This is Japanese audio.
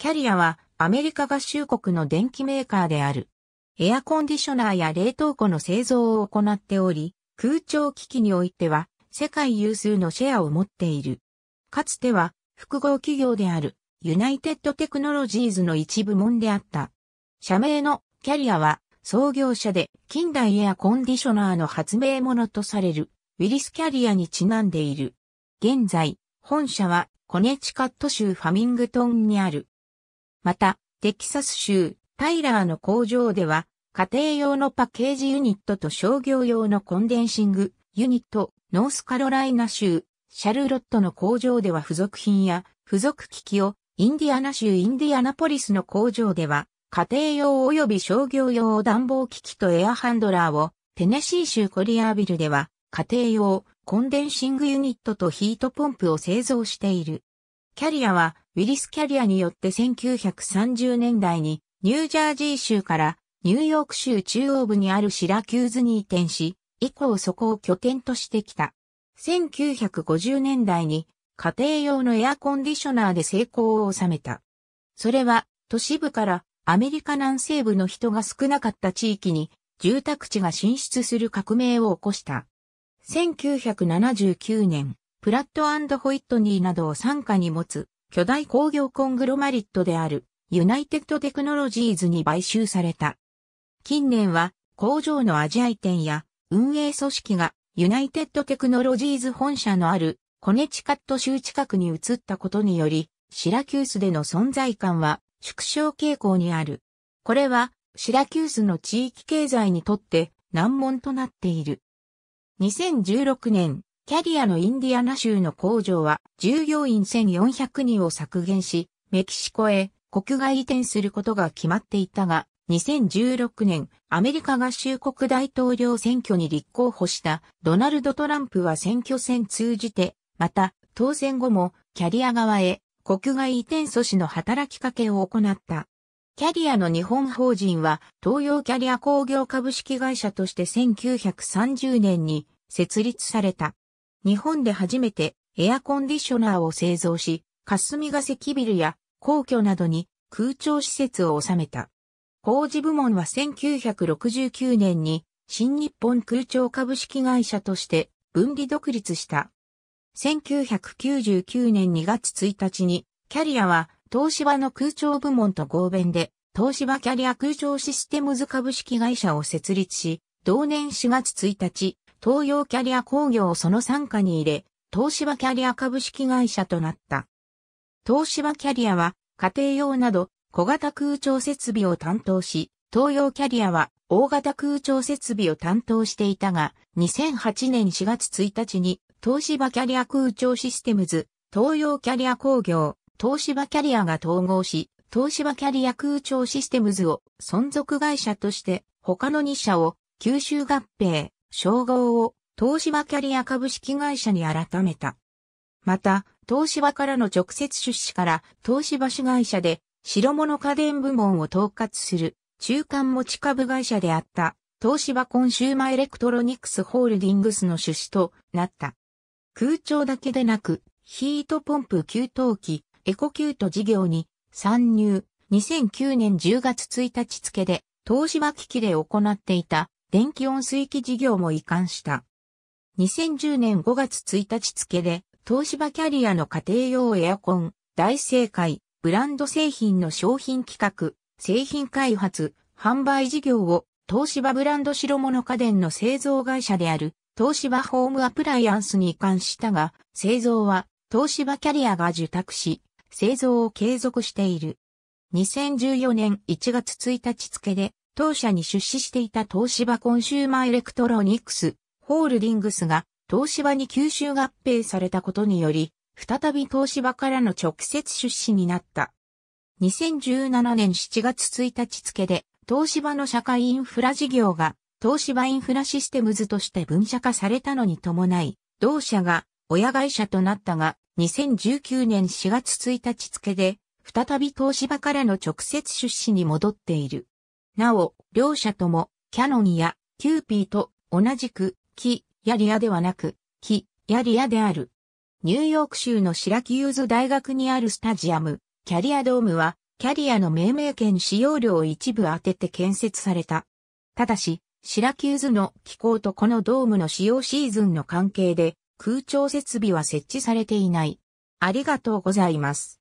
キャリアはアメリカ合衆国の電機メーカーである。エアコンディショナーや冷凍庫の製造を行っており、空調機器においては世界有数のシェアを持っている。かつては複合企業であるユナイテッドテクノロジーズの一部門であった。社名のキャリアは創業者で近代エアコンディショナーの発明者とされるウィリスキャリアにちなんでいる。現在、本社はコネチカット州ファミングトンにあるまた、テキサス州、タイラーの工場では、家庭用のパッケージユニットと商業用のコンデンシングユニット、ノースカロライナ州、シャルロットの工場では付属品や付属機器を、インディアナ州インディアナポリスの工場では、家庭用及び商業用暖房機器とエアハンドラーを、テネシー州コリアービルでは、家庭用コンデンシングユニットとヒートポンプを製造している。キャリアはウィリスキャリアによって1930年代にニュージャージー州からニューヨーク州中央部にあるシラキューズに移転し、以降そこを拠点としてきた。1950年代に家庭用のエアコンディショナーで成功を収めた。それは都市部からアメリカ南西部の人が少なかった地域に住宅地が進出する革命を起こした。1979年、プラットホイットニーなどを傘下に持つ巨大工業コングロマリットであるユナイテッドテクノロジーズに買収された。近年は工場のアジア移転や運営組織がユナイテッドテクノロジーズ本社のあるコネチカット州近くに移ったことにより、シラキュースでの存在感は縮小傾向にある。これはシラキュースの地域経済にとって難問となっている。2016年、キャリアのインディアナ州の工場は従業員1400人を削減し、メキシコへ国外移転することが決まっていたが、2016年、アメリカ合衆国大統領選挙に立候補したドナルド・トランプは選挙戦通じて、また当選後もキャリア側へ国外移転阻止の働きかけを行った。キャリアの日本法人は東洋キャリア工業株式会社として1930年に設立された。日本で初めてエアコンディショナーを製造し、霞ヶ関ビルや皇居などに空調施設を収めた。工事部門は1969年に新日本空調株式会社として分離独立した。1999年2月1日にキャリアは東芝の空調部門と合弁で東芝キャリア空調システムズ株式会社を設立し、同年4月1日、東洋キャリア工業をその傘下に入れ、東芝キャリア株式会社となった。東芝キャリアは家庭用など小型空調設備を担当し、東洋キャリアは大型空調設備を担当していたが、2008年4月1日に東芝キャリア空調システムズ、東洋キャリア工業、東芝キャリアが統合し、東芝キャリア空調システムズを存続会社として他の2社を吸収合併、称号を東芝キャリア株式会社に改めた。また、東芝からの直接出資から東芝主会社で白物家電部門を統括する中間持ち株会社であった東芝コンシューマーエレクトロニクスホールディングスの出資となった。空調だけでなくヒートポンプ給湯器エコキュート事業に参入2009年10月1日付で東芝機器で行っていた電気温水器事業も移管した。2010年5月1日付で、東芝キャリアの家庭用エアコン、大正解、ブランド製品の商品企画、製品開発、販売事業を、東芝ブランド白物家電の製造会社である、東芝ホームアプライアンスに移管したが、製造は、東芝キャリアが受託し、製造を継続している。2014年1月1日付で、当社に出資していた東芝コンシューマーエレクトロニクス、ホールディングスが東芝に吸収合併されたことにより、再び東芝からの直接出資になった。2017年7月1日付で、東芝の社会インフラ事業が、東芝インフラシステムズとして分社化されたのに伴い、同社が親会社となったが、2019年4月1日付で、再び東芝からの直接出資に戻っている。なお、両者とも、キャノンやキューピーと同じく、キ・ヤリアではなく、キ・ヤリアである。ニューヨーク州のシラキューズ大学にあるスタジアム、キャリアドームは、キャリアの命名権使用料を一部当てて建設された。ただし、シラキューズの気候とこのドームの使用シーズンの関係で、空調設備は設置されていない。ありがとうございます。